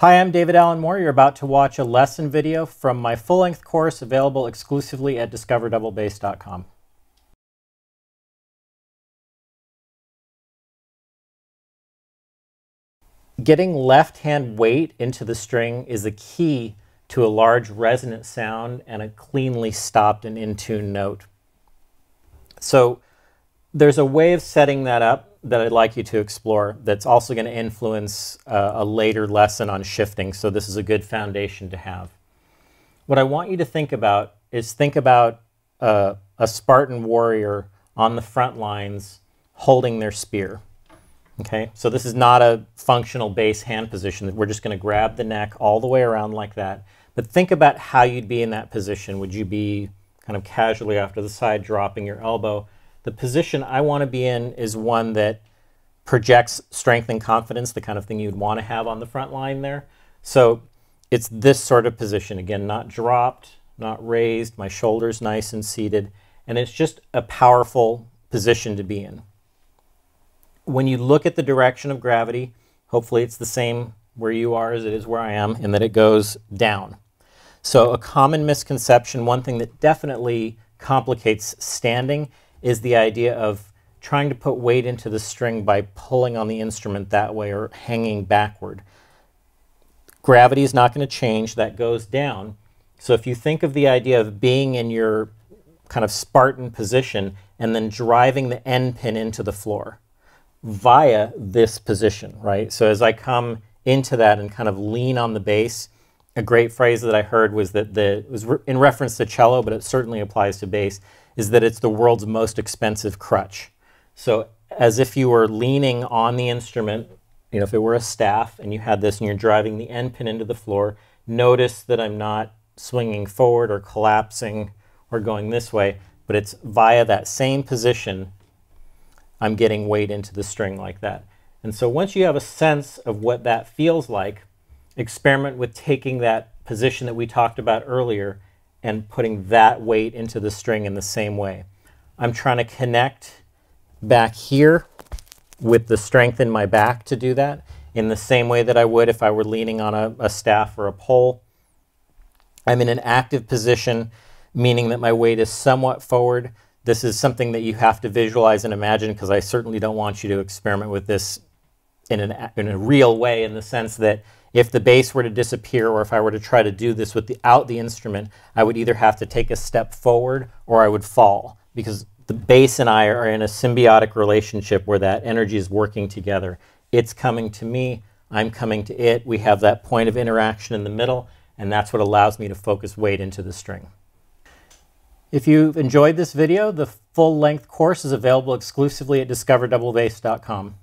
Hi, I'm David Allen Moore. You're about to watch a lesson video from my full-length course available exclusively at discoverdoublebass.com. Getting left-hand weight into the string is the key to a large resonant sound and a cleanly stopped and in-tune note. So there's a way of setting that up that I'd like you to explore that's also going to influence uh, a later lesson on shifting. So this is a good foundation to have. What I want you to think about is think about uh, a Spartan warrior on the front lines holding their spear. Okay, so this is not a functional base hand position. We're just going to grab the neck all the way around like that. But think about how you'd be in that position. Would you be kind of casually off to the side dropping your elbow? the position I want to be in is one that projects strength and confidence, the kind of thing you'd want to have on the front line there. So it's this sort of position. Again, not dropped, not raised, my shoulder's nice and seated, and it's just a powerful position to be in. When you look at the direction of gravity, hopefully it's the same where you are as it is where I am, and that it goes down. So a common misconception, one thing that definitely complicates standing is the idea of trying to put weight into the string by pulling on the instrument that way or hanging backward. Gravity is not going to change, that goes down. So if you think of the idea of being in your kind of Spartan position and then driving the end pin into the floor via this position, right? So as I come into that and kind of lean on the base, a great phrase that I heard was that the was re in reference to cello, but it certainly applies to bass, is that it's the world's most expensive crutch. So as if you were leaning on the instrument, you know, if it were a staff and you had this and you're driving the end pin into the floor, notice that I'm not swinging forward or collapsing or going this way, but it's via that same position I'm getting weight into the string like that. And so once you have a sense of what that feels like, experiment with taking that position that we talked about earlier and putting that weight into the string in the same way. I'm trying to connect back here with the strength in my back to do that in the same way that I would if I were leaning on a, a staff or a pole. I'm in an active position, meaning that my weight is somewhat forward. This is something that you have to visualize and imagine because I certainly don't want you to experiment with this in, an, in a real way in the sense that if the bass were to disappear or if I were to try to do this without the instrument, I would either have to take a step forward or I would fall because the bass and I are in a symbiotic relationship where that energy is working together. It's coming to me, I'm coming to it. We have that point of interaction in the middle, and that's what allows me to focus weight into the string. If you've enjoyed this video, the full-length course is available exclusively at discoverdoublebass.com.